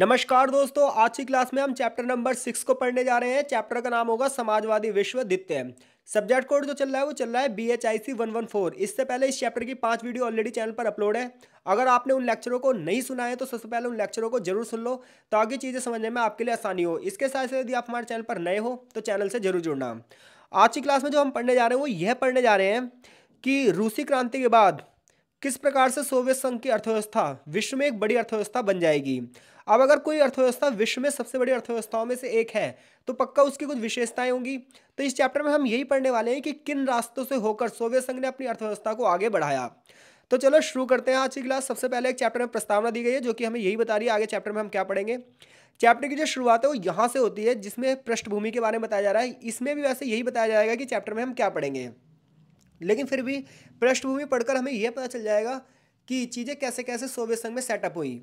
नमस्कार दोस्तों आज की क्लास में हम चैप्टर नंबर सिक्स को पढ़ने जा रहे हैं चैप्टर का नाम होगा समाजवादी विश्व द्वितीय सब्जेक्ट कोड जो चल रहा है वो चल रहा है B H I C one one four इससे पहले इस चैप्टर की पांच वीडियो ऑलरेडी चैनल पर अपलोड है अगर आपने उन लेक्चरों को नहीं सुना है तो सबसे पहले उन लेक्चरों को जरूर सुन लो ताकि चीज़ें समझने में आपके लिए आसानी हो इसके साथ साथ यदि आप हमारे चैनल पर नए हो तो चैनल से जरूर जुड़ना आज की क्लास में जो हम पढ़ने जा रहे हैं वो यह पढ़ने जा रहे हैं कि रूसी क्रांति के बाद किस प्रकार से सोवियत संघ की अर्थव्यवस्था विश्व में एक बड़ी अर्थव्यवस्था बन जाएगी अब अगर कोई अर्थव्यवस्था विश्व में सबसे बड़ी अर्थव्यवस्थाओं में से एक है तो पक्का उसकी कुछ विशेषताएं होंगी तो इस चैप्टर में हम यही पढ़ने वाले हैं कि किन रास्तों से होकर सोवियत संघ ने अपनी अर्थव्यवस्था को आगे बढ़ाया तो चलो शुरू करते हैं आज की क्लास सबसे पहले एक चैप्टर में प्रस्तावना दी गई है जो कि हमें यही बता रही है आगे चैप्टर में हम क्या पढ़ेंगे चैप्टर की जो शुरुआत है वो यहाँ से होती है जिसमें पृष्ठभूमि के बारे में बताया जा रहा है इसमें भी वैसे यही बताया जाएगा कि चैप्टर में हम क्या पढ़ेंगे लेकिन फिर भी पृष्ठभूमि पढ़कर हमें यह पता चल जाएगा कि चीज़ें कैसे कैसे सोवियत संघ में सेटअप हुई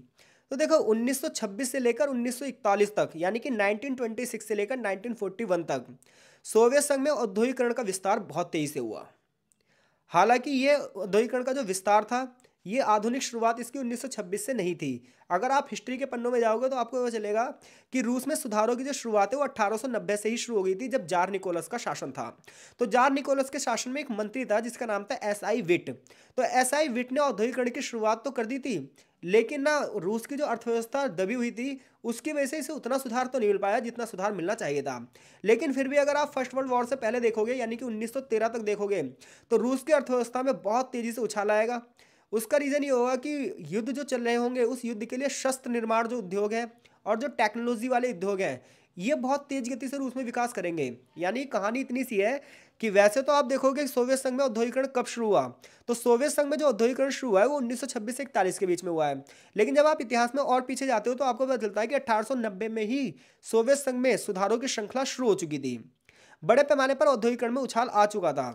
तो देखो 1926 से लेकर 1941 तक यानी कि 1926 से लेकर 1941 तक सोवियत संघ में औद्योगिकरण का विस्तार बहुत तेज़ी से हुआ हालांकि ये औद्योगिकरण का जो विस्तार था ये आधुनिक शुरुआत इसकी 1926 से नहीं थी अगर आप हिस्ट्री के पन्नों में जाओगे तो आपको पता चलेगा कि रूस में सुधारों की जो शुरुआत है वो 1890 से ही शुरू हो गई थी जब जार निकोलस का शासन था तो जार निकोलस के शासन में एक मंत्री था जिसका नाम था एस आई विट तो एस आई विट ने औद्योगिकरण की शुरुआत तो कर दी थी लेकिन ना रूस की जो अर्थव्यवस्था दबी हुई थी उसकी वजह से इसे उतना सुधार तो नहीं मिल पाया जितना सुधार मिलना चाहिए था लेकिन फिर भी अगर आप फर्स्ट वर्ल्ड वॉर से पहले देखोगे यानी कि 1913 तक देखोगे तो रूस की अर्थव्यवस्था में बहुत तेज़ी से उछाल आएगा उसका रीज़न ये होगा कि युद्ध जो चल रहे होंगे उस युद्ध के लिए शस्त्र निर्माण जो उद्योग है और जो टेक्नोलॉजी वाले उद्योग हैं ये बहुत तेज गति से रूस में विकास करेंगे यानी कहानी इतनी सी है कि वैसे तो आप देखोगे सोवियत संघ में औद्योगिकरण कब शुरू हुआ तो सोवियत संघ में जो औद्योगिकरण शुरू हुआ है वो 1926 से इकतालीस के बीच में हुआ है लेकिन जब आप इतिहास में और पीछे जाते हो तो आपको पता चलता है कि 1890 में ही सोवियत संघ में सुधारों की श्रृंखला शुरू हो चुकी थी बड़े पैमाने पर औद्योगिकरण में उछाल आ चुका था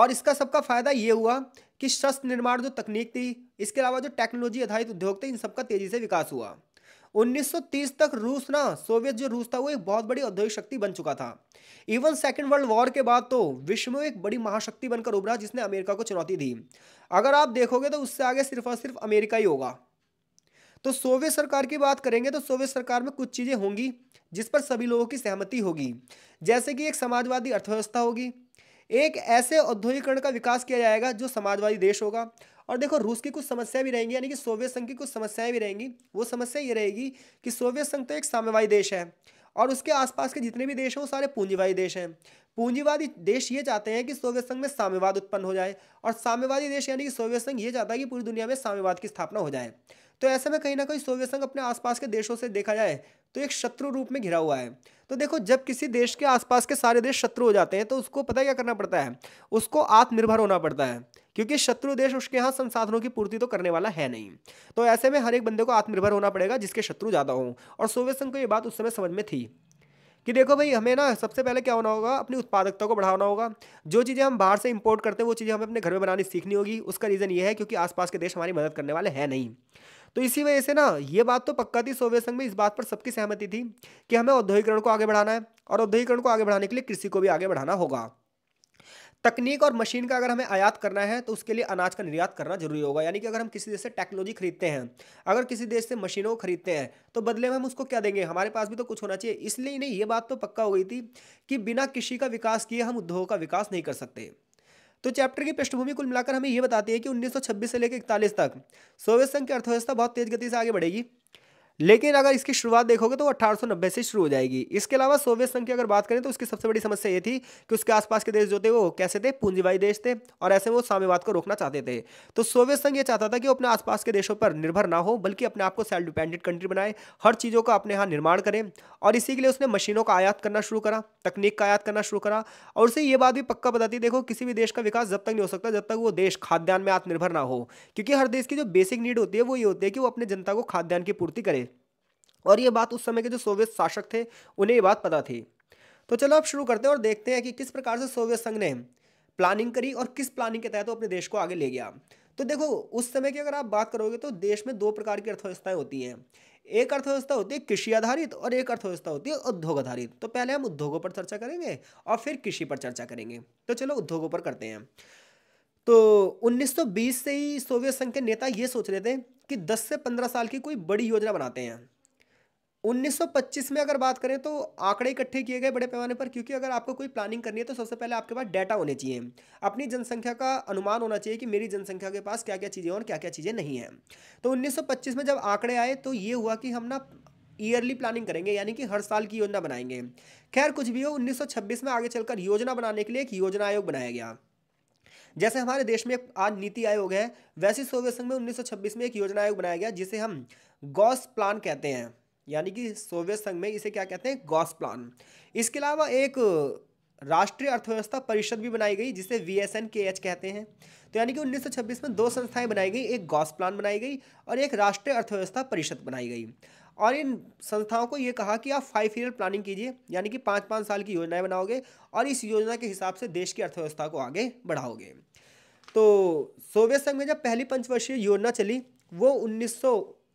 और इसका सबका फायदा ये हुआ कि शस्त्र निर्माण जो तकनीक थी इसके अलावा जो टेक्नोलॉजी आधारित उद्योग थे इन सबका तेजी से विकास हुआ 1930 तक रूस ना सोवियत जो रूस था वो एक बहुत बड़ी औद्योगिक शक्ति बन चुका था इवन सेकेंड वर्ल्ड वॉर के बाद तो विश्व में एक बड़ी महाशक्ति बनकर उभरा जिसने अमेरिका को चुनौती दी अगर आप देखोगे तो उससे आगे सिर्फ और सिर्फ अमेरिका ही होगा तो सोवियत सरकार की बात करेंगे तो सोवियत सरकार में कुछ चीज़ें होंगी जिस पर सभी लोगों की सहमति होगी जैसे कि एक समाजवादी अर्थव्यवस्था होगी एक ऐसे औद्योगिकरण का विकास किया जाएगा जो समाजवादी देश होगा और देखो रूस की कुछ समस्याएं भी रहेंगी यानी कि सोवियत संघ की कुछ समस्याएं भी रहेंगी वो समस्या ये रहेगी कि सोवियत संघ तो एक साम्यवादी देश है और उसके आसपास के जितने भी देश हैं वो सारे पूंजीवादी देश हैं पूंजीवादी देश ये चाहते हैं कि सोवियत संघ में साम्यवाद उत्पन्न हो जाए और साम्यवादी देश यानी कि सोवियत संघ ये चाहता है कि पूरी दुनिया में साम्यवाद की स्थापना हो जाए तो ऐसे में कहीं ना कहीं सोवियत संघ अपने आसपास के देशों से देखा जाए तो एक शत्रु रूप में घिरा हुआ है तो देखो जब किसी देश के आसपास के सारे देश शत्रु हो जाते हैं तो उसको पता क्या करना पड़ता है उसको आत्मनिर्भर होना पड़ता है क्योंकि शत्रु देश उसके यहाँ संसाधनों की पूर्ति तो करने वाला है नहीं तो ऐसे में हर एक बंदे को आत्मनिर्भर होना पड़ेगा जिसके शत्रु ज़्यादा हों और सोवियत संघ को ये बात उस समय समझ में थी कि देखो भाई हमें ना सबसे पहले क्या होना होगा अपनी उत्पादकता को बढ़ाना होगा जो चीज़ें हम बाहर से इंपोर्ट करते हैं वो चीज़ें हमें अपने घर में बनानी सीखनी होगी उसका रीज़न ये है क्योंकि आसपास के देश हमारी मदद करने वाले हैं नहीं तो इसी वजह से ना ये बात तो पक्का थी सोवियत संघ में इस बात पर सबकी सहमति थी कि हमें औद्योगिकरण को आगे बढ़ाना है और औद्योगिकरण को आगे बढ़ाने के लिए कृषि को भी आगे बढ़ाना होगा तकनीक और मशीन का अगर हमें आयात करना है तो उसके लिए अनाज का निर्यात करना जरूरी होगा यानी कि अगर हम किसी देश से टेक्नोलॉजी खरीदते हैं अगर किसी देश से मशीनों को खरीदते हैं तो बदले में हम उसको क्या देंगे हमारे पास भी तो कुछ होना चाहिए इसलिए नहीं ये बात तो पक्का हो गई थी कि बिना कृषि का विकास किए हम उद्योगों का विकास नहीं कर सकते तो चैप्टर की पृष्ठभूमि कुल मिलाकर हमें ये बताती है कि 1926 से लेकर इकतालीस तक सोवियत संघ की अर्थव्यवस्था बहुत तेज गति से आगे बढ़ेगी लेकिन अगर इसकी शुरुआत देखोगे तो अट्ठारह से शुरू हो जाएगी इसके अलावा सोवियत संघ की अगर बात करें तो उसकी सबसे बड़ी समस्या ये थी कि उसके आसपास के देश जो थे वो कैसे थे पूंजीवादी देश थे और ऐसे में वो साम्यवाद को रोकना चाहते थे तो सोवियत संघ ये चाहता था कि अपने आसपास के देशों पर निर्भर ना हो बल्कि अपने आप को सेल्फ डिपेंडेंट कंट्री बनाए हर चीज़ों का अपने यहाँ निर्माण करें और इसी के लिए उसने मशीनों का आयात करना शुरू करा तकनीक का आयात करना शुरू करा और उसे ये बात भी पक्का बताती देखो किसी भी देश का विकास जब तक नहीं हो सकता जब तक वो देश खाद्यान्न में आत्मनिर्भर ना हो क्योंकि हर देश की जो बेसिक नीड होती है वो ये होती है कि वो अपने जनता को खाद्यान्न की पूर्ति करे और ये बात उस समय के जो सोवियत शासक थे उन्हें ये बात पता थी तो चलो अब शुरू करते हैं और देखते हैं कि किस प्रकार से सोवियत संघ ने प्लानिंग करी और किस प्लानिंग के तहत वो अपने देश को आगे ले गया तो देखो उस समय की अगर आप बात करोगे तो देश में दो प्रकार की अर्थव्यवस्थाएं होती हैं एक अर्थव्यवस्था होती है कृषि आधारित और एक अर्थव्यवस्था होती है उद्योग आधारित तो पहले हम उद्योगों पर चर्चा करेंगे और फिर कृषि पर चर्चा करेंगे तो चलो उद्योगों पर करते हैं तो 1920 से ही सोवियत संघ के नेता ये सोच रहे थे कि 10 से 15 साल की कोई बड़ी योजना बनाते हैं 1925 में अगर बात करें तो आंकड़े इकट्ठे किए गए बड़े पैमाने पर क्योंकि अगर आपको कोई प्लानिंग करनी है तो सबसे पहले आपके पास डाटा होने चाहिए अपनी जनसंख्या का अनुमान होना चाहिए कि मेरी जनसंख्या के पास क्या क्या चीज़ें और क्या क्या चीज़ें नहीं हैं तो 1925 में जब आंकड़े आए तो ये हुआ कि हम ना ईयरली प्लानिंग करेंगे यानी कि हर साल की योजना बनाएंगे खैर कुछ भी हो उन्नीस में आगे चलकर योजना बनाने के लिए एक योजना आयोग बनाया गया जैसे हमारे देश में आज नीति आयोग है वैसे सोवियत संघ में 1926 में एक योजना आयोग बनाया गया जिसे हम गॉस प्लान कहते हैं यानी कि सोवियत संघ में इसे क्या कहते हैं गॉस प्लान इसके अलावा एक राष्ट्रीय अर्थव्यवस्था परिषद भी बनाई गई जिसे V S N K H कहते हैं तो यानी कि 1926 में दो संस्थाएं बनाई गई एक गॉस प्लान बनाई गई और एक राष्ट्रीय अर्थव्यवस्था परिषद बनाई गई और इन संस्थाओं को ये कहा कि आप फाइव ईयर प्लानिंग कीजिए यानी कि पाँच पाँच साल की योजनाएं बनाओगे और इस योजना के हिसाब से देश की अर्थव्यवस्था को आगे बढ़ाओगे तो सोवियत संघ में जब पहली पंचवर्षीय योजना चली वो उन्नीस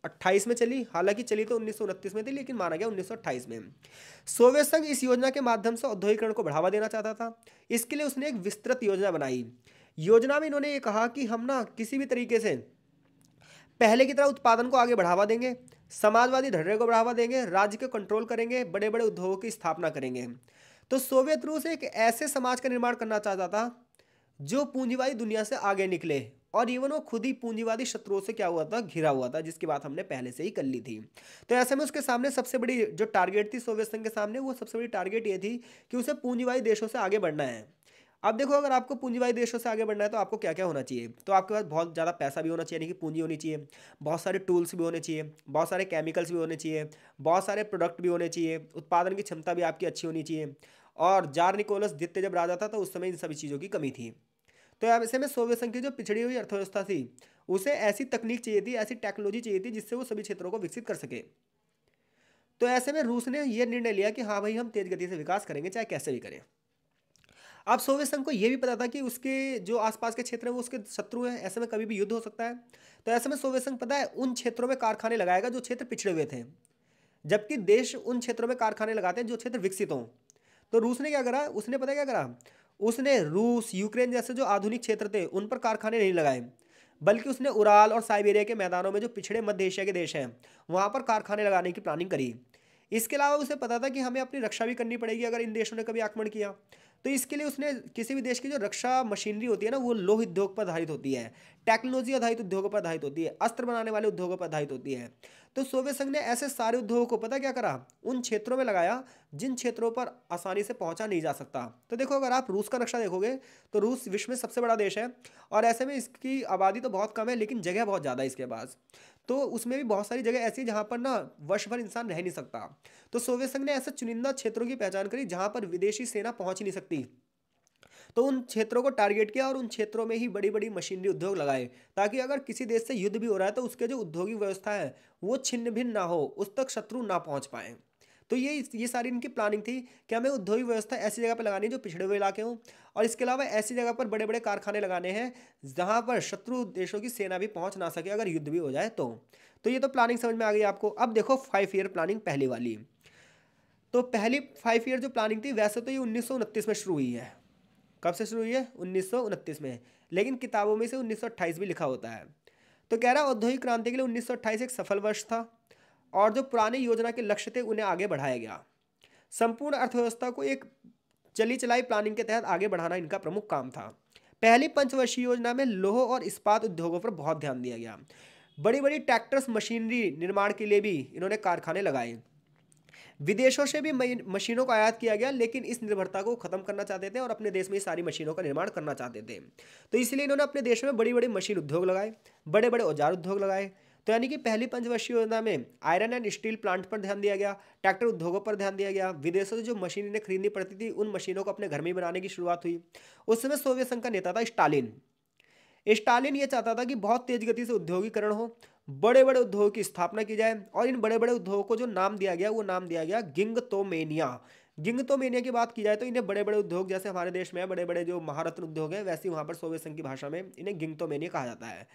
अट्ठाईस में चली हालांकि चली तो उन्नीस में थी लेकिन माना गया उन्नीस में सोवियत संघ इस योजना के माध्यम से औद्योगिकरण को बढ़ावा देना चाहता था इसके लिए उसने एक विस्तृत योजना बनाई योजना में इन्होंने ये कहा कि हम ना किसी भी तरीके से पहले की तरह उत्पादन को आगे बढ़ावा देंगे समाजवादी धैर्य को बढ़ावा देंगे राज्य को कंट्रोल करेंगे बड़े बड़े उद्योगों की स्थापना करेंगे तो सोवियत रूस एक ऐसे समाज का निर्माण करना चाहता था जो पूंजीवादी दुनिया से आगे निकले और इवन वो खुद ही पूंजीवादी शत्रुओं से क्या हुआ था घिरा हुआ था जिसकी बात हमने पहले से ही कर ली थी तो ऐसे में उसके सामने सबसे बड़ी जो टारगेट थी सोवियत संघ के सामने वो सबसे बड़ी टारगेट ये थी कि उसे पूंजीवादी देशों से आगे बढ़ना है अब देखो अगर आपको पूंजीवादी देशों से आगे बढ़ना है तो आपको क्या क्या होना चाहिए तो आपके पास बहुत ज़्यादा पैसा भी होना चाहिए यानी कि पूंजी होनी चाहिए बहुत सारे टूल्स भी होने चाहिए बहुत सारे केमिकल्स भी होने चाहिए बहुत सारे प्रोडक्ट भी होने चाहिए उत्पादन की क्षमता भी आपकी अच्छी होनी चाहिए और जार निकोलस द्वितीय जब राजा था तो उस समय इन सभी चीज़ों की कमी थी तो अब ऐसे में सोवियत संघ की जो पिछड़ी हुई अर्थव्यवस्था थी उसे ऐसी तकनीक चाहिए थी ऐसी टेक्नोलॉजी चाहिए थी जिससे वो सभी क्षेत्रों को विकसित कर सके तो ऐसे में रूस ने यह निर्णय लिया कि हाँ भाई हम तेज गति से विकास करेंगे चाहे कैसे भी करें अब सोवियत संघ को यह भी पता था कि उसके जो आसपास के क्षेत्र हैं वो उसके शत्रु हैं ऐसे में कभी भी युद्ध हो सकता है तो ऐसे में सोवियत संघ पता है उन क्षेत्रों में कारखाने लगाएगा जो क्षेत्र पिछड़े हुए थे जबकि देश उन क्षेत्रों में कारखाने लगाते हैं जो क्षेत्र विकसित हों तो रूस ने क्या करा उसने पता क्या करा उसने रूस यूक्रेन जैसे जो आधुनिक क्षेत्र थे उन पर कारखाने नहीं लगाए बल्कि उसने उराल और साइबेरिया के मैदानों में जो पिछड़े मध्य एशिया के देश हैं वहाँ पर कारखाने लगाने की प्लानिंग करी इसके अलावा उसे पता था कि हमें अपनी रक्षा भी करनी पड़ेगी अगर इन देशों ने कभी आक्रमण किया तो इसके लिए उसने किसी भी देश की जो रक्षा मशीनरी होती है ना वो लोह उद्योग पर आधारित होती है टेक्नोलॉजी आधारित उद्योगों पर आधारित होती है अस्त्र बनाने वाले उद्योगों पर आधारित होती है तो सोवियत संघ ने ऐसे सारे उद्योगों को पता क्या करा उन क्षेत्रों में लगाया जिन क्षेत्रों पर आसानी से पहुंचा नहीं जा सकता तो देखो अगर आप रूस का नक्शा देखोगे तो रूस विश्व में सबसे बड़ा देश है और ऐसे में इसकी आबादी तो बहुत कम है लेकिन जगह बहुत ज़्यादा है इसके पास तो उसमें भी बहुत सारी जगह ऐसी है जहाँ पर ना वर्ष भर इंसान रह नहीं सकता तो सोवियत संघ ने ऐसे चुनिंदा क्षेत्रों की पहचान करी जहाँ पर विदेशी सेना पहुँच नहीं सकती तो उन क्षेत्रों को टारगेट किया और उन क्षेत्रों में ही बड़ी बड़ी मशीनरी उद्योग लगाए ताकि अगर किसी देश से युद्ध भी हो रहा है तो उसके जो उद्योगिक व्यवस्था है वो छिन्न भिन्न ना हो उस तक शत्रु ना पहुँच पाएँ तो ये ये सारी इनकी प्लानिंग थी कि हमें उद्योगिक व्यवस्था ऐसी जगह पर लगानी है जो पिछड़े हुए इलाके हों और इसके अलावा ऐसी जगह पर बड़े बड़े कारखाने लगाने हैं जहाँ पर शत्रु देशों की सेना भी पहुँच ना सके अगर युद्ध भी हो जाए तो तो ये तो प्लानिंग समझ में आ गई आपको अब देखो फाइव ईयर प्लानिंग पहली वाली तो पहली फाइव ईयर जो प्लानिंग थी वैसे तो ये उन्नीस में शुरू हुई है कब से शुरू हुई है उन्नीस में लेकिन किताबों में से उन्नीस भी लिखा होता है तो कह रहा है औद्योगिक क्रांति के लिए उन्नीस एक सफल वर्ष था और जो पुरानी योजना के लक्ष्य थे उन्हें आगे बढ़ाया गया संपूर्ण अर्थव्यवस्था को एक चली चलाई प्लानिंग के तहत आगे बढ़ाना इनका प्रमुख काम था पहली पंचवर्षीय योजना में लोह और इस्पात उद्योगों पर बहुत ध्यान दिया गया बड़ी बड़ी ट्रैक्टर्स मशीनरी निर्माण के लिए भी इन्होंने कारखाने लगाए विदेशों से भी मशीनों को आयात किया गया लेकिन इस निर्भरता को खत्म करना चाहते थे और अपने देश में ही सारी मशीनों का निर्माण करना चाहते थे तो इसलिए इन्होंने अपने देश में बड़ी बड़ी मशीन उद्योग लगाए बड़े बड़े औजार उद्योग लगाए तो यानी कि पहली पंचवर्षीय योजना में आयरन एंड स्टील प्लांट पर ध्यान दिया गया ट्रैक्टर उद्योगों पर ध्यान दिया गया विदेशों से जो मशीन इन्हें खरीदनी पड़ती थी उन मशीनों को अपने घर में बनाने की शुरुआत हुई उस समय सोवियत संघ का नेता था स्टालिन स्टालिन ये चाहता था कि बहुत तेज गति से उद्योगीकरण हो बड़े बड़े उद्योगों की स्थापना की जाए और इन बड़े बड़े उद्योगों को जो नाम दिया गया वो नाम दिया गया गिंगतोमेनिया गिंगतोमेनिया की बात की जाए तो इन्हें बड़े बड़े उद्योग जैसे हमारे देश में बड़े बड़े जो महारत्न उद्योग है वैसे वहाँ पर सोवियत संघ की भाषा में इन्हें गिंगतोमेनिया कहा जाता है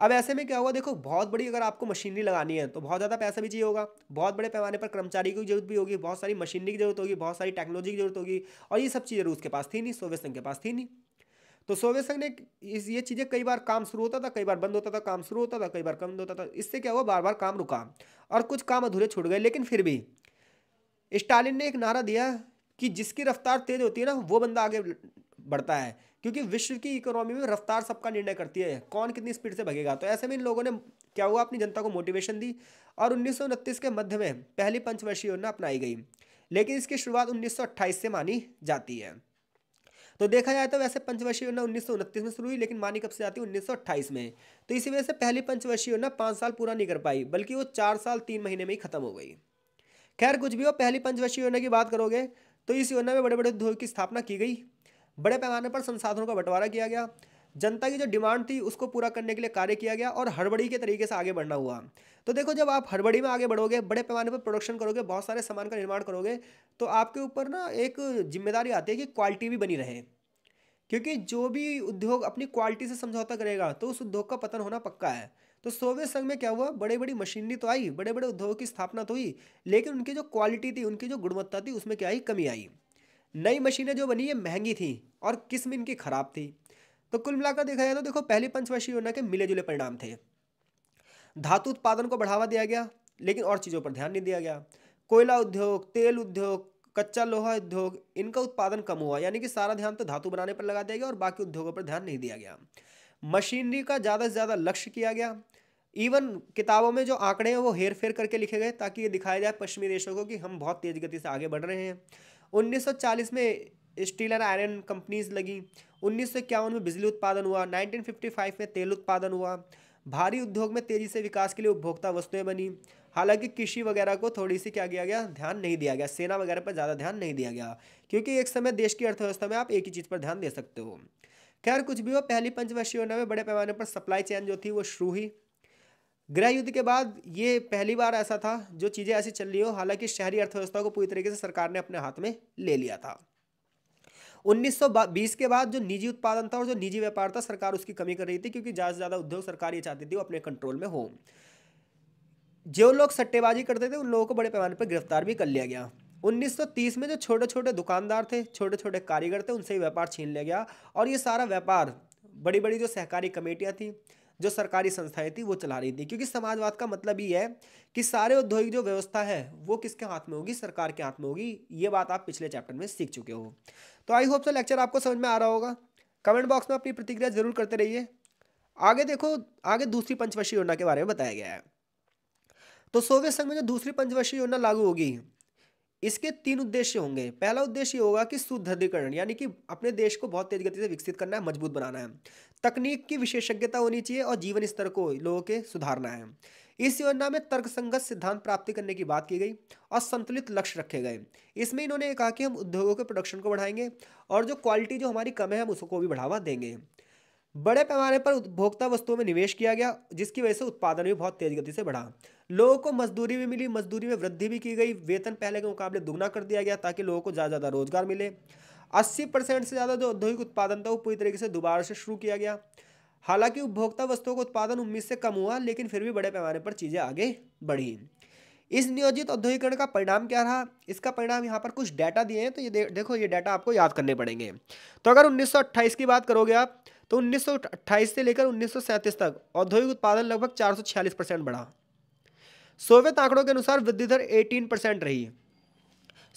अब ऐसे में क्या हुआ देखो बहुत बड़ी अगर आपको मशीनरी लगानी है तो बहुत ज़्यादा पैसा भी चाहिए होगा बहुत बड़े पैमाने पर कर्मचारी की जरूरत भी होगी बहुत सारी मशीनरी की जरूरत होगी बहुत सारी टेक्नोलॉजी की जरूरत होगी और ये सब चीज़ें रूस के पास थी नहीं सोवियत संघ के पास थी नहीं तो सोवे संघ ने इस ये चीज़ें कई बार काम शुरू होता था कई बार बंद होता था काम शुरू होता था कई बार बंद होता था इससे क्या हुआ बार बार काम रुका और कुछ काम अधूरे छूट गए लेकिन फिर भी स्टालिन ने एक नारा दिया कि जिसकी रफ्तार तेज होती है ना वो बंदा आगे बढ़ता है क्योंकि विश्व की इकोनॉमी में रफ्तार सबका निर्णय करती है कौन कितनी स्पीड से भगेगा तो ऐसे में इन लोगों ने क्या हुआ अपनी जनता को मोटिवेशन दी और उन्नीस के मध्य में पहली पंचवर्षीय योजना अपनाई गई लेकिन इसकी शुरुआत 1928 से मानी जाती है तो देखा जाए तो वैसे पंचवर्षीय योजना उन्नीस में शुरू हुई लेकिन मानी कब से आती है उन्नीस में तो इसी वजह से पहली पंचवर्षीय योजना पाँच साल पूरा नहीं कर पाई बल्कि वो चार साल तीन महीने में ही खत्म हो गई खैर कुछ भी हो पहली पंचवर्षीय योजना की बात करोगे तो इस योजना में बड़े बड़े उद्योग की स्थापना की गई बड़े पैमाने पर संसाधनों का बंटवारा किया गया जनता की जो डिमांड थी उसको पूरा करने के लिए कार्य किया गया और हड़बड़ी के तरीके से आगे बढ़ना हुआ तो देखो जब आप हड़बड़ी में आगे बढ़ोगे बड़े पैमाने पर प्रोडक्शन करोगे बहुत सारे सामान का निर्माण करोगे तो आपके ऊपर ना एक जिम्मेदारी आती है कि क्वालिटी भी बनी रहे क्योंकि जो भी उद्योग अपनी क्वालिटी से समझौता करेगा तो उस उद्योग का पतन होना पक्का है तो सोवियत संघ में क्या हुआ बड़ी बड़ी मशीनरी तो आई बड़े बड़े उद्योगों की स्थापना तो हुई लेकिन उनकी जो क्वालिटी थी उनकी जो गुणवत्ता थी उसमें क्या आई कमी आई नई मशीनें जो बनी ये महंगी थी और किस्म इनकी ख़राब थी तो कुल मिलाकर देखा जाए तो देखो पहली पंचवर्षीय योजना के मिले जुले परिणाम थे धातु उत्पादन को बढ़ावा दिया गया लेकिन और चीज़ों पर ध्यान नहीं दिया गया कोयला उद्योग तेल उद्योग कच्चा लोहा उद्योग इनका उत्पादन कम हुआ यानी कि सारा ध्यान तो धातु बनाने पर लगा दिया गया और बाकी उद्योगों पर ध्यान नहीं दिया गया मशीनरी का ज़्यादा से ज़्यादा लक्ष्य किया गया इवन किताबों में जो आंकड़े हैं वो हेर फेर करके लिखे गए ताकि ये दिखाया जाए पश्चिमी देशों को कि हम बहुत तेज़ गति से आगे बढ़ रहे हैं 1940 में स्टील एंड आयरन कंपनीज लगी उन्नीस में बिजली उत्पादन हुआ 1955 में तेल उत्पादन हुआ भारी उद्योग में तेजी से विकास के लिए उपभोक्ता वस्तुएं बनी हालांकि कृषि वगैरह को थोड़ी सी क्या किया गया ध्यान नहीं दिया गया सेना वगैरह पर ज़्यादा ध्यान नहीं दिया गया क्योंकि एक समय देश की अर्थव्यवस्था में आप एक ही चीज़ पर ध्यान दे सकते हो खैर कुछ भी हो पहली पंचवर्षीय योजना में बड़े पैमाने पर सप्लाई चैन जो थी वो शुरू हुई गृह युद्ध के बाद ये पहली बार ऐसा था जो चीज़ें ऐसी चल रही हो हालांकि शहरी अर्थव्यवस्था को पूरी तरीके से सरकार ने अपने हाथ में ले लिया था 1920 के बाद जो निजी उत्पादन था और जो निजी व्यापार था सरकार उसकी कमी कर रही थी क्योंकि ज़्यादा से ज़्यादा उद्योग सरकार ये चाहती थी वो अपने कंट्रोल में हो जो लोग सट्टेबाजी करते थे उन लोगों को बड़े पैमाने पर गिरफ्तार भी कर लिया गया 1930 में जो छोटे छोटे दुकानदार थे छोटे छोटे कारीगर थे उनसे ही व्यापार छीन लिया गया और ये सारा व्यापार बड़ी बड़ी जो सहकारी कमेटियाँ थी जो सरकारी संस्थाएं थी वो चला रही थी क्योंकि समाजवाद का मतलब ये है कि सारे औद्योगिक जो व्यवस्था है वो किसके हाथ में होगी सरकार के हाथ में होगी ये बात आप पिछले चैप्टर में सीख चुके हो तो आई होप सो लेक्चर आपको समझ में आ रहा होगा कमेंट बॉक्स में अपनी प्रतिक्रिया जरूर करते रहिए आगे देखो आगे दूसरी पंचवर्षीय योजना के बारे में बताया गया है तो सोवियत संघ में जो दूसरी पंचवर्षीय योजना लागू होगी इसके तीन उद्देश्य होंगे पहला उद्देश्य होगा कि सुदृढ़ीकरण यानी कि अपने देश को बहुत तेज गति से विकसित करना है मजबूत बनाना है तकनीक की विशेषज्ञता होनी चाहिए और जीवन स्तर को लोगों के सुधारना है इस योजना में तर्कसंगत सिद्धांत प्राप्ति करने की बात की गई और संतुलित लक्ष्य रखे गए इसमें इन्होंने कहा कि हम उद्योगों के प्रोडक्शन को बढ़ाएंगे और जो क्वालिटी जो हमारी कम है हम उसको भी बढ़ावा देंगे बड़े पैमाने पर उपभोक्ता वस्तुओं में निवेश किया गया जिसकी वजह से उत्पादन भी बहुत तेज गति से बढ़ा लोगों को मजदूरी भी मिली मजदूरी में वृद्धि भी की गई वेतन पहले के मुकाबले दुगना कर दिया गया ताकि लोगों को ज़्यादा ज़्यादा रोजगार मिले 80 परसेंट से ज़्यादा जो औद्योगिक उत्पादन था वो पूरी तरीके से दोबारा से शुरू किया गया हालांकि उपभोक्ता वस्तुओं का उत्पादन उम्मीद से कम हुआ लेकिन फिर भी बड़े पैमाने पर चीज़ें आगे बढ़ी इस नियोजित औद्योगिकरण का परिणाम क्या रहा इसका परिणाम यहाँ पर कुछ डाटा दिए हैं तो ये देखो ये डाटा आपको याद करने पड़ेंगे तो अगर उन्नीस की बात करोगे आप तो 1928 से लेकर 1937 तक औद्योगिक उत्पादन लगभग 446 परसेंट बढ़ा सोवियत आंकड़ों के अनुसार वृद्धि दर 18 परसेंट रही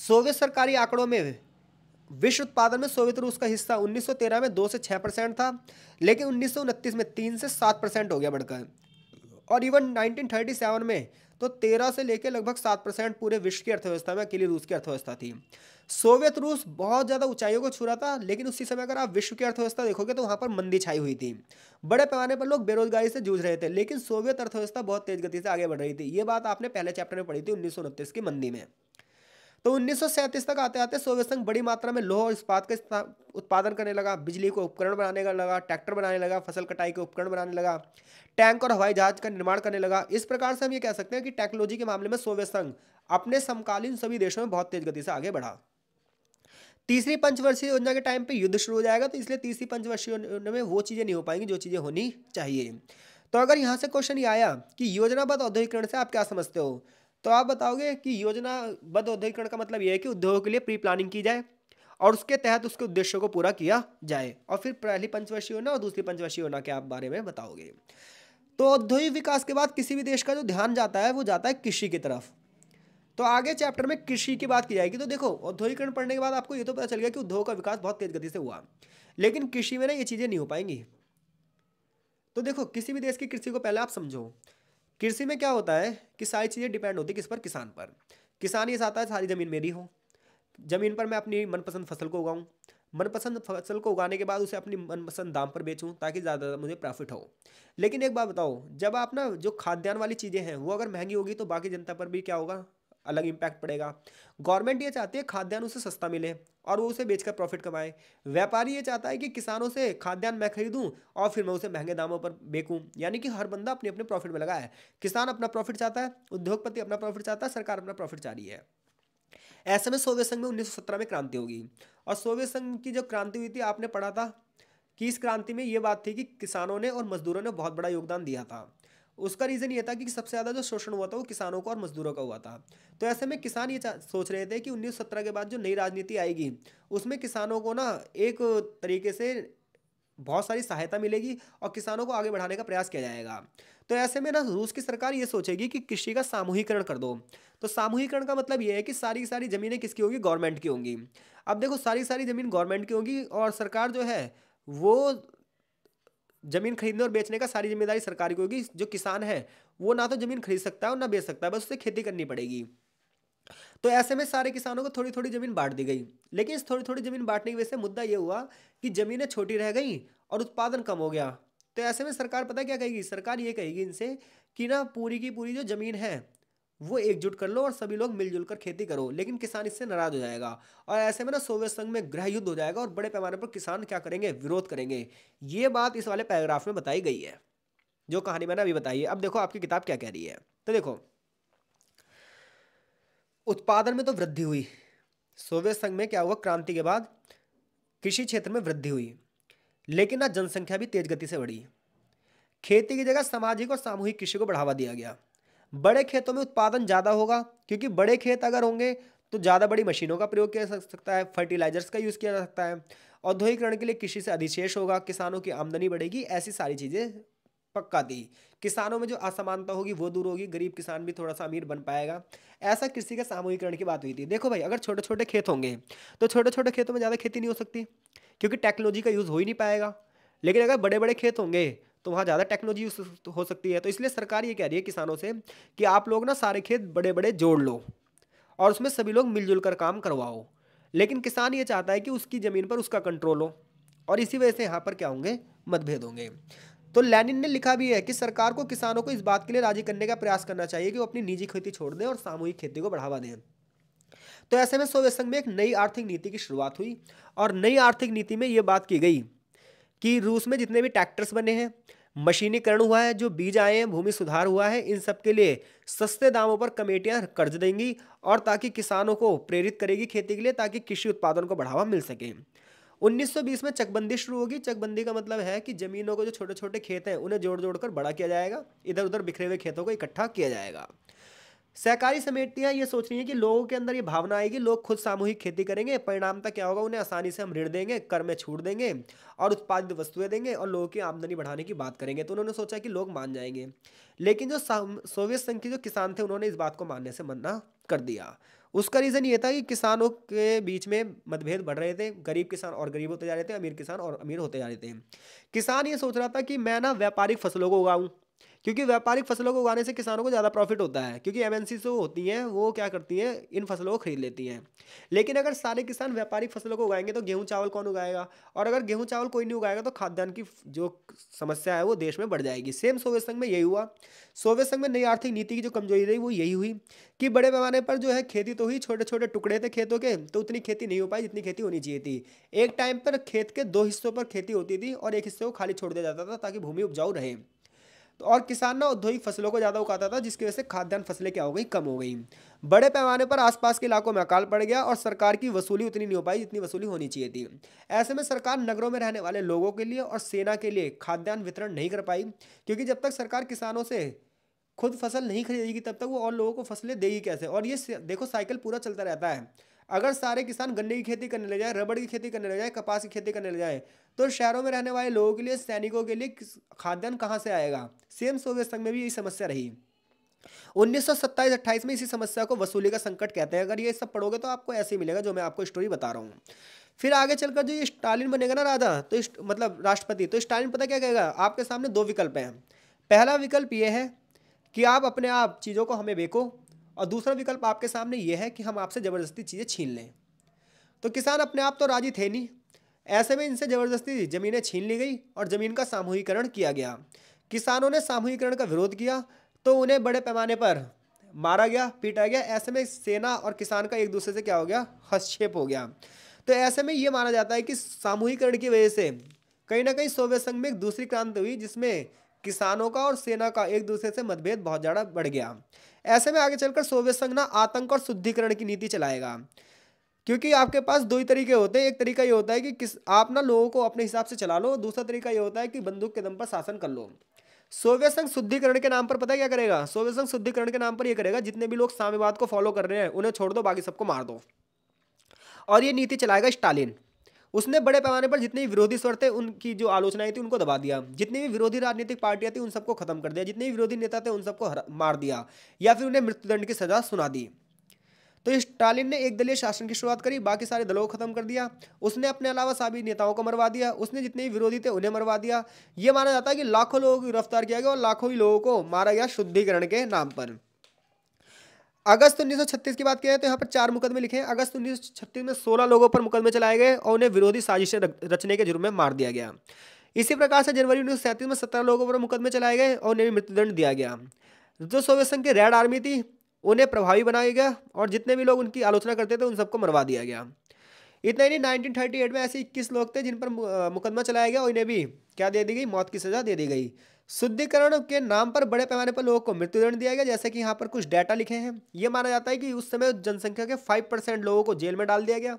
सोवियत सरकारी आंकड़ों में विश्व उत्पादन में सोवियत रूस का हिस्सा 1913 में 2 से 6 परसेंट था लेकिन उन्नीस में 3 से 7 परसेंट हो गया बढ़कर और इवन 1937 में तो तेरह से लेकर लगभग सात परसेंट पूरे विश्व की अर्थव्यवस्था में अकेली रूस की अर्थव्यवस्था थी सोवियत रूस बहुत ज़्यादा ऊंचाइयों को छू रहा था लेकिन उसी समय अगर आप विश्व की अर्थव्यवस्था देखोगे तो वहाँ पर मंदी छाई हुई थी बड़े पैमाने पर लोग बेरोजगारी से जूझ रहे थे लेकिन सोवियत अर्थव्यवस्था बहुत तेज गति से आगे बढ़ रही थी ये बात आपने पहले चैप्टर में पढ़ी थी उन्नीस की मंदी में तो 1937 तक आते आते सोवियत संघ बड़ी मात्रा में लोह और इस्पात का उत्पादन करने लगा बिजली को उपकरण बनाने का लगा ट्रैक्टर बनाने लगा फसल कटाई के उपकरण बनाने लगा टैंक और हवाई जहाज का निर्माण करने लगा इस प्रकार से हम ये कह सकते हैं कि टेक्नोलॉजी के मामले में सोवियत संघ अपने समकालीन सभी देशों में बहुत तेज गति से आगे बढ़ा तीसरी पंचवर्षीय योजना के टाइम पे युद्ध शुरू हो जाएगा तो इसलिए तीसरी पंचवर्षीय योजना में वो चीज़ें नहीं हो पाएंगी जो चीज़ें होनी चाहिए तो अगर यहाँ से क्वेश्चन ये आया कि योजनाबद्ध औद्योगिकरण से आप क्या समझते हो तो आप बताओगे कि योजनाबद्ध औद्योगिकरण का मतलब यह है कि उद्योग के लिए प्री प्लानिंग की जाए और उसके तहत उसके उद्देश्यों को पूरा किया जाए और फिर पहली पंचवर्षीय योजना और दूसरी पंचवर्षीय योजना के आप बारे में बताओगे तो औद्योगिक विकास के बाद किसी भी देश का जो ध्यान जाता है वो जाता है कृषि की तरफ तो आगे चैप्टर में कृषि की बात की जाएगी तो देखो औद्योगिकरण पढ़ने के बाद आपको ये तो पता चल गया कि उद्योग का विकास बहुत तेज गति से हुआ लेकिन कृषि में ना ये चीज़ें नहीं हो पाएंगी तो देखो किसी भी देश की कृषि को पहले आप समझो कृषि में क्या होता है कि सारी चीज़ें डिपेंड होती है किस पर किसान पर किसान ये चाहता है सारी ज़मीन मेरी हो ज़मीन पर मैं अपनी मनपसंद फसल को उगाऊँ मनपसंद फसल को उगाने के बाद उसे अपनी मनपसंद दाम पर बेचूं ताकि ज़्यादा मुझे प्रॉफिट हो लेकिन एक बात बताओ जब आप ना जो खाद्यान्न वाली चीज़ें हैं वो अगर महंगी होगी तो बाकी जनता पर भी क्या होगा अलग इम्पैक्ट पड़ेगा गवर्नमेंट ये चाहती है खाद्यान्न उसे सस्ता मिले और वो उसे बेचकर प्रॉफिट कमाए व्यापारी ये चाहता है कि किसानों से खाद्यान्न मैं खरीदूँ और फिर मैं उसे महंगे दामों पर बेकूँ यानी कि हर बंदा अपने अपने प्रॉफिट में लगा है किसान अपना प्रॉफिट चाहता है उद्योगपति अपना प्रॉफिट चाहता है सरकार अपना प्रॉफिट चाह रही है ऐसे में सोवियत संघ में उन्नीस में क्रांति होगी और सोवियत संघ की जो क्रांति हुई थी आपने पढ़ा था कि इस क्रांति में ये बात थी कि किसानों ने और मजदूरों ने बहुत बड़ा योगदान दिया था उसका रीज़न ये था कि सबसे ज़्यादा जो शोषण हुआ था वो किसानों का और मजदूरों का हुआ था तो ऐसे में किसान ये सोच रहे थे कि उन्नीस के बाद जो नई राजनीति आएगी उसमें किसानों को ना एक तरीके से बहुत सारी सहायता मिलेगी और किसानों को आगे बढ़ाने का प्रयास किया जाएगा तो ऐसे में ना रूस की सरकार ये सोचेगी कि कृषि का सामूहिकरण कर दो तो सामूहिकरण का मतलब ये है कि सारी की सारी ज़मीनें किसकी होंगी गवर्नमेंट की होंगी अब देखो सारी सारी ज़मीन गवर्नमेंट की होंगी और सरकार जो है वो जमीन खरीदने और बेचने का सारी जिम्मेदारी सरकार की होगी जो किसान है वो ना तो जमीन खरीद सकता है और ना बेच सकता है बस उसे खेती करनी पड़ेगी तो ऐसे में सारे किसानों को थोड़ी थोड़ी ज़मीन बांट दी गई लेकिन इस थोड़ी थोड़ी ज़मीन बांटने की वजह से मुद्दा ये हुआ कि ज़मीनें छोटी रह गई और उत्पादन कम हो गया तो ऐसे में सरकार पता क्या कहेगी सरकार ये कहेगी इनसे कि ना पूरी की पूरी जो ज़मीन है वो एकजुट कर लो और सभी लोग मिलजुल कर खेती करो लेकिन किसान इससे नाराज हो जाएगा और ऐसे में ना सोवियत संघ में गृह युद्ध हो जाएगा और बड़े पैमाने पर किसान क्या करेंगे विरोध करेंगे ये बात इस वाले पैराग्राफ में बताई गई है जो कहानी मैंने अभी बताई है अब देखो आपकी किताब क्या कह रही है तो देखो उत्पादन में तो वृद्धि हुई सोवियत संघ में क्या हुआ क्रांति के बाद कृषि क्षेत्र में वृद्धि हुई लेकिन ना जनसंख्या भी तेज गति से बढ़ी खेती की जगह सामाजिक और सामूहिक कृषि को बढ़ावा दिया गया बड़े खेतों में उत्पादन ज़्यादा होगा क्योंकि बड़े खेत अगर होंगे तो ज़्यादा बड़ी मशीनों का प्रयोग किया जा सकता है फर्टिलाइजर्स का यूज़ किया जा सकता है औद्योगिकरण के लिए कृषि से अधिशेष होगा किसानों की आमदनी बढ़ेगी ऐसी सारी चीज़ें पक्का दी किसानों में जो असमानता होगी वो दूर होगी गरीब किसान भी थोड़ा सा अमीर बन पाएगा ऐसा कृषि के सामूहिकरण की बात हुई थी देखो भाई अगर छोटे छोटे खेत होंगे तो छोटे छोटे खेतों में ज़्यादा खेती नहीं हो सकती क्योंकि टेक्नोलॉजी का यूज़ हो ही नहीं पाएगा लेकिन अगर बड़े बड़े खेत होंगे तो वहाँ ज़्यादा टेक्नोलॉजी यूज तो हो सकती है तो इसलिए सरकार ये कह रही है किसानों से कि आप लोग ना सारे खेत बड़े बड़े जोड़ लो और उसमें सभी लोग मिलजुल कर काम करवाओ लेकिन किसान ये चाहता है कि उसकी ज़मीन पर उसका कंट्रोल हो और इसी वजह से यहाँ पर क्या होंगे मतभेद होंगे तो लेनिन ने लिखा भी है कि सरकार को किसानों को इस बात के लिए राजी करने का प्रयास करना चाहिए कि वो अपनी निजी खेती छोड़ दें और सामूहिक खेती को बढ़ावा दें तो ऐसे में सोवियत संघ में एक नई आर्थिक नीति की शुरुआत हुई और नई आर्थिक नीति में ये बात की गई कि रूस में जितने भी ट्रैक्टर्स बने हैं मशीनीकरण हुआ है जो बीज आए हैं भूमि सुधार हुआ है इन सब के लिए सस्ते दामों पर कमेटियां कर्ज देंगी और ताकि किसानों को प्रेरित करेगी खेती के लिए ताकि कृषि उत्पादन को बढ़ावा मिल सके 1920 में चकबंदी शुरू होगी चकबंदी का मतलब है कि जमीनों को जो छोटे छोटे खेत हैं उन्हें जोड़ जोड़ कर बड़ा किया जाएगा इधर उधर बिखरे हुए खेतों को इकट्ठा किया जाएगा सहकारी समितियां ये सोच रही हैं कि लोगों के अंदर ये भावना आएगी लोग खुद सामूहिक खेती करेंगे परिणाम तक क्या होगा उन्हें आसानी से हम ऋण देंगे कर में छूट देंगे और उत्पादित वस्तुएं देंगे और लोगों की आमदनी बढ़ाने की बात करेंगे तो उन्होंने सोचा कि लोग मान जाएंगे लेकिन जो सोवियत संघ के जो किसान थे उन्होंने इस बात को मानने से मना कर दिया उसका रीज़न ये था कि किसानों के बीच में मतभेद बढ़ रहे थे गरीब किसान और गरीब होते जा रहे थे अमीर किसान और अमीर होते जा रहे थे किसान ये सोच रहा था कि मैं ना व्यापारिक फसलों को उगाऊँ क्योंकि व्यापारिक फसलों को उगाने से किसानों को ज़्यादा प्रॉफिट होता है क्योंकि एमएनसी जो होती हैं वो क्या करती हैं इन फसलों को खरीद लेती हैं लेकिन अगर सारे किसान व्यापारिक फसलों को उगाएंगे तो गेहूँ चावल कौन उगाएगा और अगर गेहूँ चावल कोई नहीं उगाएगा तो खाद्यान्न की जो समस्या है वो देश में बढ़ जाएगी सेम सोवियत संघ में यही हुआ सोवियत संघ में नई आर्थिक नीति की जो कमजोरी रही वो यही हुई कि बड़े पैमाने पर जो है खेती तो हुई छोटे छोटे टुकड़े थे खेतों के तो उतनी खेती नहीं हो पाई जितनी खेती होनी चाहिए थी एक टाइम पर खेत के दो हिस्सों पर खेती होती थी और एक हिस्से को खाली छोड़ दिया जाता था ताकि भूमि उपजाऊ रहे और किसान ना औद्योगिक फसलों को ज़्यादा उगाता था जिसकी वजह से खाद्यान्न फसलें क्या हो गई कम हो गई बड़े पैमाने पर आसपास के इलाकों में अकाल पड़ गया और सरकार की वसूली उतनी नहीं हो पाई जितनी वसूली होनी चाहिए थी ऐसे में सरकार नगरों में रहने वाले लोगों के लिए और सेना के लिए खाद्यान्न वितरण नहीं कर पाई क्योंकि जब तक सरकार किसानों से खुद फसल नहीं खरीदेगी तब तक वो और लोगों को फसलें देगी कैसे और ये देखो साइकिल पूरा चलता रहता है अगर सारे किसान गन्ने की खेती करने लग जाए रबड़ की खेती करने लग जाए कपास की खेती करने लग जाए तो शहरों में रहने वाले लोगों के लिए सैनिकों के लिए खाद्यान्न कहाँ से आएगा सेम सोवियत संघ में भी यही समस्या रही उन्नीस सौ में इसी समस्या को वसूली का संकट कहते हैं अगर ये सब पढ़ोगे तो आपको ऐसे ही मिलेगा जो मैं आपको स्टोरी बता रहा हूँ फिर आगे चलकर जो ये स्टालिन बनेगा ना राधा तो मतलब राष्ट्रपति तो स्टालिन पता क्या कहेगा आपके सामने दो विकल्प हैं पहला विकल्प ये है कि आप अपने आप चीज़ों को हमें बेको और दूसरा विकल्प आपके सामने ये है कि हम आपसे ज़बरदस्ती चीज़ें छीन लें तो किसान अपने आप तो राजी थे नहीं ऐसे में इनसे ज़बरदस्ती ज़मीनें छीन ली गई और ज़मीन का सामूहिकरण किया गया किसानों ने सामूहिकरण का विरोध किया तो उन्हें बड़े पैमाने पर मारा गया पीटा गया ऐसे में सेना और किसान का एक दूसरे से क्या हो गया हस्तक्षेप हो गया तो ऐसे में ये माना जाता है कि सामूहिकरण की वजह से कहीं ना कहीं सोवियत संघ में एक दूसरी क्रांति हुई जिसमें किसानों का और सेना का एक दूसरे से मतभेद बहुत ज़्यादा बढ़ गया ऐसे में आगे चलकर सोवियत संघ ना आतंक और शुद्धिकरण की नीति चलाएगा क्योंकि आपके पास दो ही तरीके होते हैं एक तरीका ये होता है कि किस आप ना लोगों को अपने हिसाब से चला लो दूसरा तरीका ये होता है कि बंदूक के दम पर शासन कर लो सोवियत संघ शुद्धिकरण के नाम पर पता है क्या करेगा सोवियत संघ शुद्धिकरण के नाम पर यह करेगा जितने भी लोग साम्यवाद को फॉलो कर रहे हैं उन्हें छोड़ दो बाकी सबको मार दो और ये नीति चलाएगा स्टालिन उसने बड़े पैमाने पर जितने भी विरोधी स्वर थे उनकी जो आलोचनाएं थी उनको दबा दिया जितनी भी विरोधी राजनीतिक पार्टियां थी उन सबको खत्म कर दिया जितने भी विरोधी नेता थे उन सबको मार दिया या फिर उन्हें मृत्युदंड की सजा सुना दी तो स्टालिन ने एक दलीय शासन की शुरुआत करी बाकी सारे दलों को खत्म कर दिया उसने अपने अलावा सभी नेताओं को मरवा दिया उसने जितने भी विरोधी थे उन्हें मरवा दिया ये माना जाता है कि लाखों लोगों को गिरफ्तार किया गया और लाखों ही लोगों को मारा गया शुद्धिकरण के नाम पर अगस्त 1936 की बात करें तो यहाँ पर चार मुकदमे लिखे हैं अगस्त 1936 में 16 लोगों पर मुकदमे चलाए गए और उन्हें विरोधी साजिशें रचने के जुर्म में मार दिया गया इसी प्रकार से जनवरी उन्नीस में सत्रह लोगों पर मुकदमे चलाए गए और उन्हें मृत्युदंड दिया गया जो सोवियत संघ की रेड आर्मी थी उन्हें प्रभावी बनाया गया और जितने भी लोग उनकी आलोचना करते थे उन सबको मरवा दिया गया इतना ही नहीं एट में ऐसे इक्कीस लोग थे जिन पर मुकदमा चलाया गया और इन्हें भी क्या दे दी गई मौत की सज़ा दे दी गई शुद्धिकरण के नाम पर बड़े पैमाने पर लोगों को मृत्युदंड दिया गया जैसे कि यहाँ पर कुछ डाटा लिखे हैं ये माना जाता है कि उस समय जनसंख्या के फाइव परसेंट लोगों को जेल में डाल दिया गया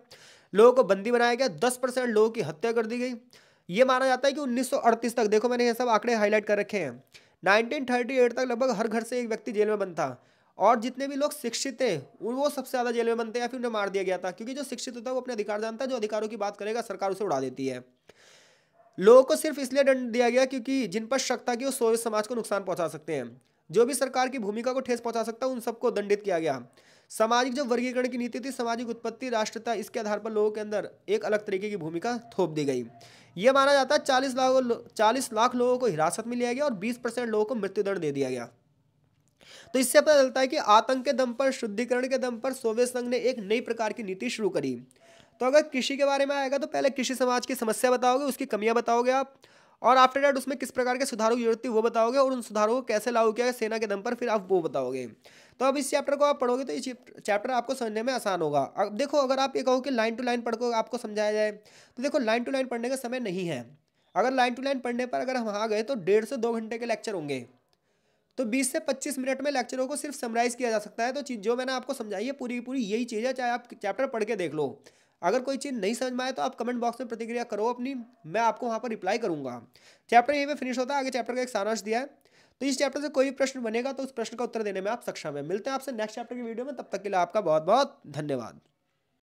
लोगों को बंदी बनाया गया दस परसेंट लोगों की हत्या कर दी गई ये माना जाता है कि 1938 तक देखो मैंने ये सब आंकड़े हाईलाइट कर रखे हैं नाइनटीन तक लगभग हर घर से एक व्यक्ति जेल में बंद था और जितने भी लोग शिक्षित थे वो सबसे ज़्यादा जेल में बनते हैं या फिर उन्हें मार दिया गया था क्योंकि जो शिक्षित होता है वो अपने अधिकार जानता है जो अधिकारों की बात करेगा सरकार उसे उड़ा देती है लोगों को सिर्फ इसलिए दंड दिया गया क्योंकि जिन पर शक था कि वो सोवियत समाज को नुकसान पहुंचा सकते हैं जो भी सरकार की भूमिका को ठेस पहुंचा सकता उन सबको दंडित किया गया सामाजिक जो वर्गीकरण की नीति थी सामाजिक उत्पत्ति राष्ट्रता इसके आधार पर लोगों के अंदर एक अलग तरीके की भूमिका थोप दी गई यह माना जाता है चालीस लाख चालीस लाख लोगों को हिरासत में लिया गया और बीस परसेंट लोगों को मृत्युदंड दे दिया गया तो इससे पता चलता है कि आतंक के दम पर शुद्धिकरण के दम पर सोवियत संघ ने एक नई प्रकार की नीति शुरू करी तो अगर कृषि के बारे में आएगा तो पहले कृषि समाज की समस्या बताओगे उसकी कमियाँ बताओगे आप और आफ्टर डैट उसमें किस प्रकार के सुधारों की जरूरत थी वो बताओगे और उन सुधारों को कैसे लागू किया सेना के दम पर फिर आप वो बताओगे तो अब इस चैप्टर को आप पढ़ोगे तो इस चैप्टर आपको समझने में आसान होगा अब देखो अगर आप ये कहो कि लाइन टू लाइन पढ़ आपको समझाया जाए तो देखो लाइन टू लाइन पढ़ने का समय नहीं है अगर लाइन टू लाइन पढ़ने पर अगर हम आ गए तो डेढ़ से दो घंटे के लेक्चर होंगे तो 20 से 25 मिनट में लेक्चरों को सिर्फ समराइज़ किया जा सकता है तो चीज़ जो मैंने आपको समझाई है पूरी पूरी यही चीज़ है चाहे आप चैप्टर पढ़ के देख लो अगर कोई चीज़ नहीं समझ में आए तो आप कमेंट बॉक्स में प्रतिक्रिया करो अपनी मैं आपको वहाँ पर रिप्लाई करूँगा चैप्टर यहीं पर फिनिश होता है आगे चैप्टर का एक सारांश दिया है तो इस चैप्टर से कोई भी प्रश्न बनेगा तो उस प्रश्न का उत्तर देने में आप सक्षम है मिलते हैं आपसे नेक्स्ट चैप्टर की वीडियो में तब तक के लिए आपका बहुत बहुत धन्यवाद